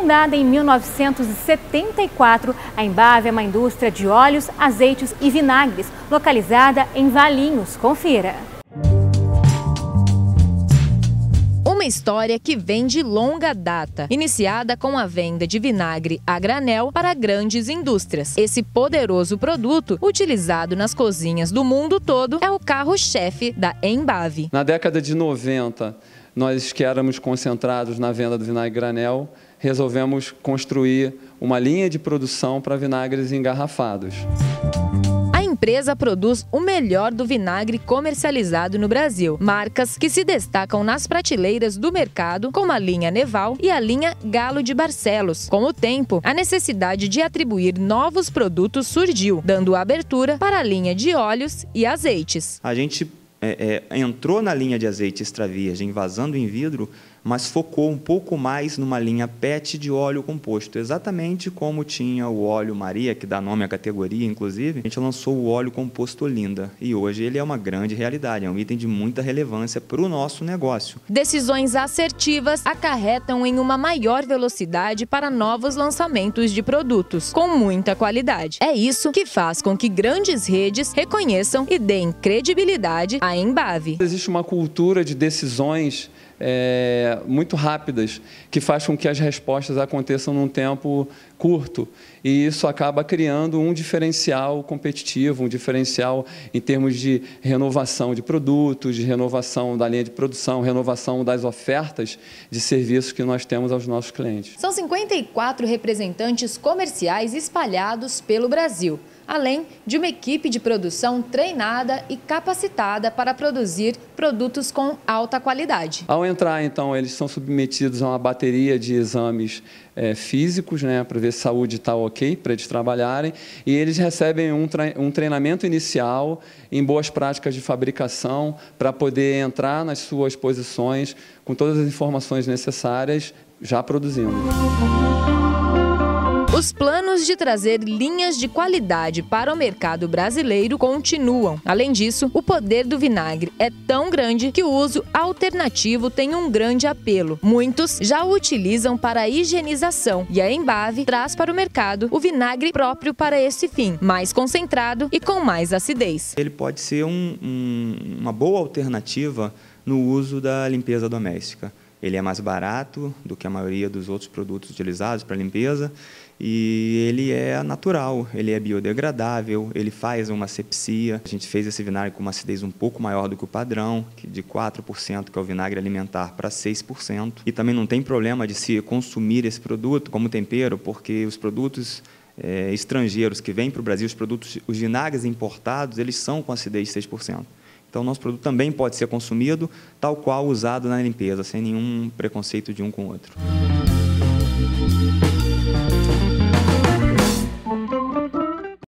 Fundada em 1974, a Embave é uma indústria de óleos, azeites e vinagres, localizada em Valinhos. Confira. Uma história que vem de longa data, iniciada com a venda de vinagre a granel para grandes indústrias. Esse poderoso produto, utilizado nas cozinhas do mundo todo, é o carro-chefe da Embave. Na década de 90, nós que éramos concentrados na venda do vinagre granel, resolvemos construir uma linha de produção para vinagres engarrafados. A empresa produz o melhor do vinagre comercializado no Brasil. Marcas que se destacam nas prateleiras do mercado, como a linha Neval e a linha Galo de Barcelos. Com o tempo, a necessidade de atribuir novos produtos surgiu, dando abertura para a linha de óleos e azeites. A gente é, é, entrou na linha de azeite extra virgem, vazando em vidro, mas focou um pouco mais numa linha PET de óleo composto, exatamente como tinha o óleo Maria, que dá nome à categoria, inclusive. A gente lançou o óleo composto Olinda e hoje ele é uma grande realidade, é um item de muita relevância para o nosso negócio. Decisões assertivas acarretam em uma maior velocidade para novos lançamentos de produtos, com muita qualidade. É isso que faz com que grandes redes reconheçam e deem credibilidade à Embave. Existe uma cultura de decisões é, muito rápidas que faz com que as respostas aconteçam num tempo curto e isso acaba criando um diferencial competitivo, um diferencial em termos de renovação de produtos, de renovação da linha de produção, renovação das ofertas de serviços que nós temos aos nossos clientes. São 54 representantes comerciais espalhados pelo Brasil além de uma equipe de produção treinada e capacitada para produzir produtos com alta qualidade. Ao entrar, então, eles são submetidos a uma bateria de exames é, físicos, né, para ver se a saúde está ok, para eles trabalharem, e eles recebem um, um treinamento inicial em boas práticas de fabricação para poder entrar nas suas posições com todas as informações necessárias já produzindo. Os planos de trazer linhas de qualidade para o mercado brasileiro continuam. Além disso, o poder do vinagre é tão grande que o uso alternativo tem um grande apelo. Muitos já o utilizam para a higienização e a Embave traz para o mercado o vinagre próprio para esse fim, mais concentrado e com mais acidez. Ele pode ser um, um, uma boa alternativa no uso da limpeza doméstica ele é mais barato do que a maioria dos outros produtos utilizados para limpeza e ele é natural, ele é biodegradável, ele faz uma sepsia. A gente fez esse vinagre com uma acidez um pouco maior do que o padrão, de 4%, que é o vinagre alimentar, para 6%. E também não tem problema de se consumir esse produto como tempero, porque os produtos é, estrangeiros que vêm para o Brasil, os produtos, os vinagres importados, eles são com acidez de 6%. Então, nosso produto também pode ser consumido, tal qual usado na limpeza, sem nenhum preconceito de um com o outro.